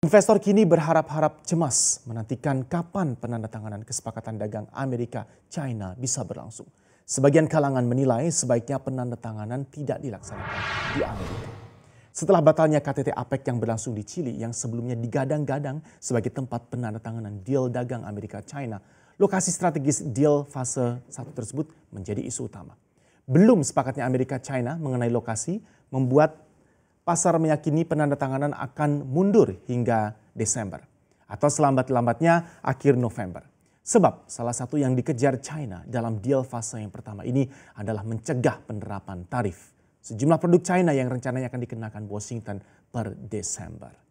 Investor kini berharap-harap cemas menantikan kapan penandatanganan kesepakatan dagang Amerika-China bisa berlangsung. Sebagian kalangan menilai sebaiknya penandatanganan tidak dilaksanakan di Amerika. Setelah batalnya KTT APEC yang berlangsung di Chili yang sebelumnya digadang-gadang sebagai tempat penandatanganan deal dagang Amerika-China, lokasi strategis deal fase 1 tersebut menjadi isu utama. Belum sepakatnya Amerika-China mengenai lokasi membuat pasar meyakini penandatanganan akan mundur hingga Desember atau selambat-lambatnya akhir November. Sebab salah satu yang dikejar China dalam deal fase yang pertama ini adalah mencegah penerapan tarif. Sejumlah produk China yang rencananya akan dikenakan Washington per Desember.